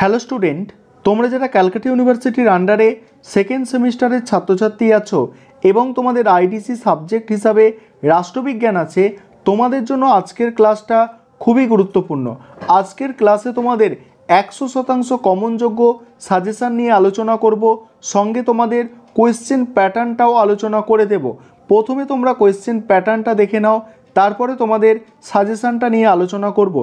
hello student তোমরা যারা ক্যালকাটা ইউনিভার্সিটির আন্ডারে সেকেন্ড সেমিস্টারের ছাত্রছাত্রী আছো এবং তোমাদের আইডিসি সাবজেক্ট হিসাবে রাষ্ট্রবিজ্ঞান আছে তোমাদের জন্য আজকের ক্লাসটা খুবই গুরুত্বপূর্ণ আজকের ক্লাসে তোমাদের একশো শতাংশ কমনযোগ্য সাজেশান নিয়ে আলোচনা করব সঙ্গে তোমাদের কোয়েশ্চেন প্যাটার্নটাও আলোচনা করে দেব প্রথমে তোমরা কোয়েশ্চেন প্যাটার্নটা দেখে নাও তারপরে তোমাদের সাজেশানটা নিয়ে আলোচনা করব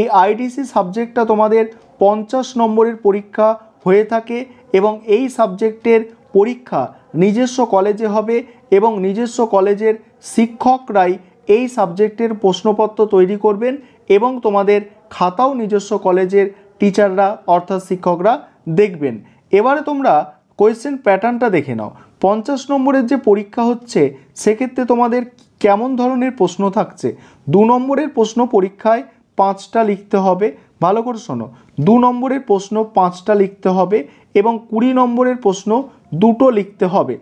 এই আইডিসি সাবজেক্টটা তোমাদের পঞ্চাশ নম্বরের পরীক্ষা হয়ে থাকে এবং এই সাবজেক্টের পরীক্ষা নিজস্ব কলেজে হবে এবং নিজস্ব কলেজের শিক্ষকরাই এই সাবজেক্টের প্রশ্নপত্র তৈরি করবেন এবং তোমাদের খাতাও নিজস্ব কলেজের টিচাররা অর্থাৎ শিক্ষকরা দেখবেন এবারে তোমরা কোয়েশ্চেন প্যাটার্নটা দেখে নাও পঞ্চাশ নম্বরের যে পরীক্ষা হচ্ছে সেক্ষেত্রে তোমাদের কেমন ধরনের প্রশ্ন থাকছে দু নম্বরের প্রশ্ন পরীক্ষায় পাঁচটা লিখতে হবে ভালো করে শোনো দু নম্বরের প্রশ্ন পাঁচটা লিখতে হবে এবং কুড়ি নম্বরের প্রশ্ন দুটো লিখতে হবে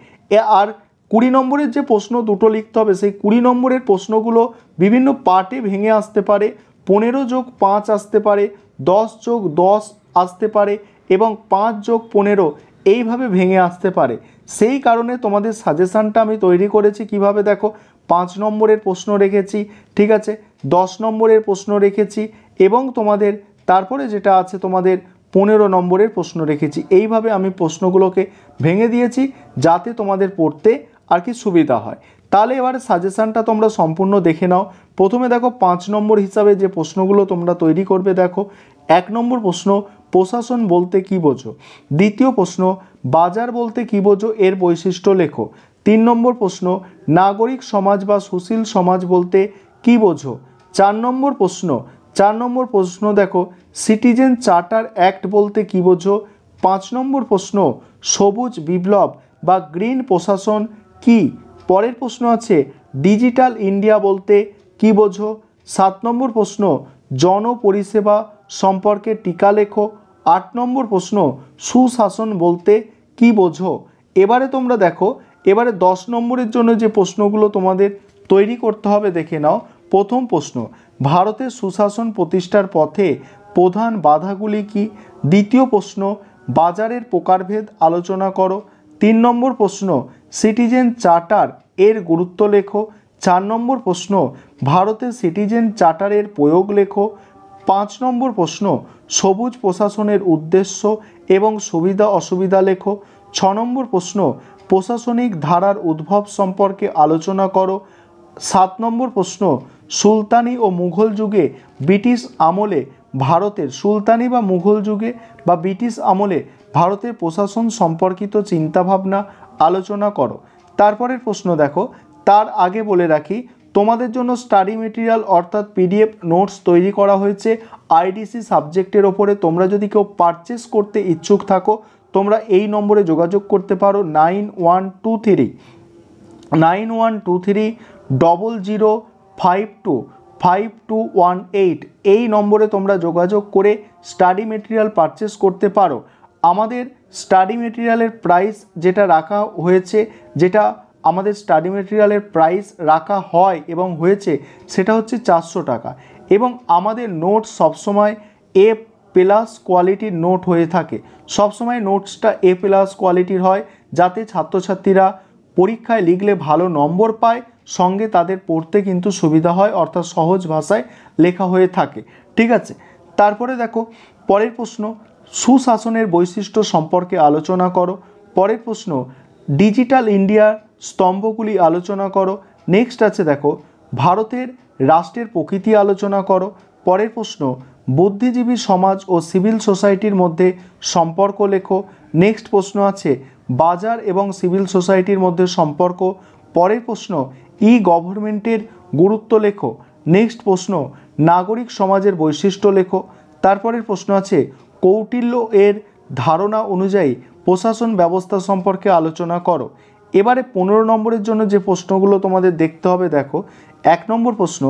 আর কুড়ি নম্বরের যে প্রশ্ন দুটো লিখতে হবে সেই কুড়ি নম্বরের প্রশ্নগুলো বিভিন্ন পার্টে ভেঙে আসতে পারে পনেরো যোগ পাঁচ আসতে পারে দশ যোগ দশ আসতে পারে এবং পাঁচ যোগ পনেরো এইভাবে ভেঙে আসতে পারে সেই কারণে তোমাদের সাজেশানটা আমি তৈরি করেছি কিভাবে দেখো পাঁচ নম্বরের প্রশ্ন রেখেছি ঠিক আছে দশ নম্বরের প্রশ্ন রেখেছি এবং তোমাদের তারপরে যেটা আছে তোমাদের পনেরো নম্বরের প্রশ্ন রেখেছি এইভাবে আমি প্রশ্নগুলোকে ভেঙে দিয়েছি যাতে তোমাদের পড়তে আর কি সুবিধা হয় তাহলে এবার সাজেশানটা তোমরা সম্পূর্ণ দেখে নাও প্রথমে দেখো পাঁচ নম্বর হিসাবে যে প্রশ্নগুলো তোমরা তৈরি করবে দেখো এক নম্বর প্রশ্ন প্রশাসন বলতে কি বোঝো দ্বিতীয় প্রশ্ন বাজার বলতে কি বোঝো এর বৈশিষ্ট্য লেখো তিন নম্বর প্রশ্ন নাগরিক সমাজ বা সুশীল সমাজ বলতে কি বোঝো চার নম্বর প্রশ্ন চার নম্বর প্রশ্ন দেখো সিটিজেন চার্টার অ্যাক্ট বলতে কি বোঝো পাঁচ নম্বর প্রশ্ন সবুজ বিপ্লব বা গ্রিন প্রশাসন কি পরের প্রশ্ন আছে ডিজিটাল ইন্ডিয়া বলতে কি বোঝো সাত নম্বর প্রশ্ন জনপরিষেবা সম্পর্কে টিকা লেখো আট নম্বর প্রশ্ন সুশাসন বলতে কি বোঝো এবারে তোমরা দেখো এবারে দশ নম্বরের জন্য যে প্রশ্নগুলো তোমাদের তৈরি করতে হবে দেখে নাও প্রথম প্রশ্ন ভারতের সুশাসন প্রতিষ্ঠার পথে প্রধান বাধাগুলি কি দ্বিতীয় প্রশ্ন বাজারের প্রকারভেদ আলোচনা করো তিন নম্বর প্রশ্ন সিটিজেন চার্টার এর গুরুত্ব লেখো চার নম্বর প্রশ্ন ভারতের সিটিজেন চার্টারের প্রয়োগ লেখো পাঁচ নম্বর প্রশ্ন সবুজ প্রশাসনের উদ্দেশ্য এবং সুবিধা অসুবিধা লেখো ছ নম্বর প্রশ্ন প্রশাসনিক ধারার উদ্ভব সম্পর্কে আলোচনা করো সাত নম্বর প্রশ্ন সুলতানি ও মুঘল যুগে ব্রিটিশ আমলে ভারতের সুলতানি বা মুঘল যুগে বা ব্রিটিশ আমলে ভারতের প্রশাসন সম্পর্কিত চিন্তাভাবনা আলোচনা করো তারপরের প্রশ্ন দেখো তার আগে বলে রাখি তোমাদের জন্য স্টাডি মেটেরিয়াল অর্থাৎ পিডিএফ নোটস তৈরি করা হয়েছে আইডিসি সাবজেক্টের ওপরে তোমরা যদি কেউ পারচেস করতে ইচ্ছুক থাকো তোমরা এই নম্বরে যোগাযোগ করতে পারো nine one two three nine one two three double zero five two five two one eight এই নম্বরে তোমরা যোগাযোগ করে স্টাডি মেটেরিয়াল পারচেস করতে পারো আমাদের স্টাডি মেটেরিয়ালের প্রাইস যেটা রাখা হয়েছে যেটা আমাদের স্টাডি মেটেরিয়ালের প্রাইস রাখা হয় এবং হয়েছে সেটা হচ্ছে চারশো টাকা এবং আমাদের নোট সবসময় এ প্লাস কোয়ালিটির নোট হয়ে থাকে সবসময় নোটসটা এ প্লাস কোয়ালিটির হয় যাতে ছাত্রছাত্রীরা পরীক্ষায় লিখলে ভালো নম্বর পায় সঙ্গে তাদের পড়তে কিন্তু সুবিধা হয় অর্থাৎ সহজ ভাষায় লেখা হয়ে থাকে ঠিক আছে তারপরে দেখো পরের প্রশ্ন সুশাসনের বৈশিষ্ট্য সম্পর্কে আলোচনা করো পরের প্রশ্ন ডিজিটাল ইন্ডিয়া স্তম্ভগুলি আলোচনা করো নেক্সট আছে দেখো ভারতের রাষ্ট্রের প্রকৃতি আলোচনা করো পরের প্রশ্ন বুদ্ধিজীবী সমাজ ও সিভিল সোসাইটির মধ্যে সম্পর্ক লেখো নেক্সট প্রশ্ন আছে বাজার এবং সিভিল সোসাইটির মধ্যে সম্পর্ক পরের প্রশ্ন ই গভর্নমেন্টের গুরুত্ব লেখো নেক্সট প্রশ্ন নাগরিক সমাজের বৈশিষ্ট্য লেখো তারপরের প্রশ্ন আছে কৌটিল্য এর ধারণা অনুযায়ী প্রশাসন ব্যবস্থা সম্পর্কে আলোচনা করো এবারে পনেরো নম্বরের জন্য যে প্রশ্নগুলো তোমাদের দেখতে হবে দেখো এক নম্বর প্রশ্ন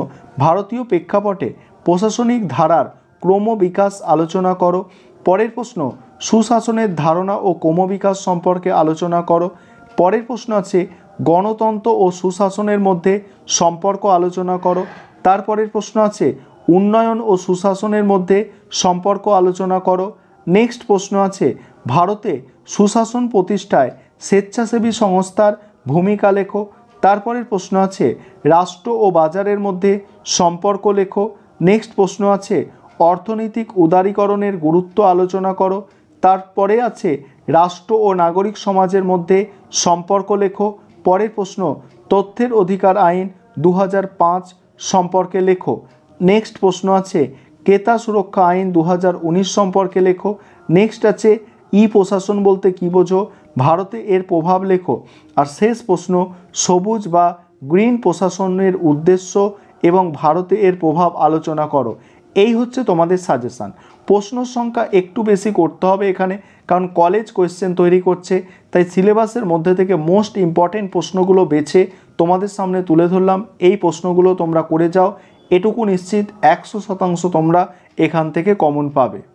ভারতীয় প্রেক্ষাপটে প্রশাসনিক ধারার ক্রমবিকাশ আলোচনা করো পরের প্রশ্ন সুশাসনের ধারণা ও ক্রমবিকাশ সম্পর্কে আলোচনা করো পরের প্রশ্ন আছে গণতন্ত্র ও সুশাসনের মধ্যে সম্পর্ক আলোচনা করো তারপরের প্রশ্ন আছে উন্নয়ন ও সুশাসনের মধ্যে সম্পর্ক আলোচনা করো নেক্সট প্রশ্ন আছে ভারতে সুশাসন প্রতিষ্ঠায় স্বেচ্ছাসেবী সংস্থার ভূমিকা লেখো তারপরের প্রশ্ন আছে রাষ্ট্র ও বাজারের মধ্যে সম্পর্ক লেখো নেক্সট প্রশ্ন আছে অর্থনৈতিক উদারীকরণের গুরুত্ব আলোচনা করো তারপরে আছে রাষ্ট্র ও নাগরিক সমাজের মধ্যে সম্পর্ক লেখো পরের প্রশ্ন তথ্যের অধিকার আইন দু সম্পর্কে লেখো নেক্সট প্রশ্ন আছে ক্রেতা সুরক্ষা আইন দু সম্পর্কে লেখো নেক্সট আছে ই প্রশাসন বলতে কী বোঝো ভারতে এর প্রভাব লেখো আর শেষ প্রশ্ন সবুজ বা গ্রিন প্রশাসনের উদ্দেশ্য এবং ভারতে এর প্রভাব আলোচনা করো এই হচ্ছে তোমাদের সাজেশান প্রশ্ন সংখ্যা একটু বেশি করতে হবে এখানে কারণ কলেজ কোয়েশ্চেন তৈরি করছে তাই সিলেবাসের মধ্যে থেকে মোস্ট ইম্পর্টেন্ট প্রশ্নগুলো বেছে তোমাদের সামনে তুলে ধরলাম এই প্রশ্নগুলো তোমরা করে যাও এটুকু নিশ্চিত একশো শতাংশ তোমরা এখান থেকে কমন পাবে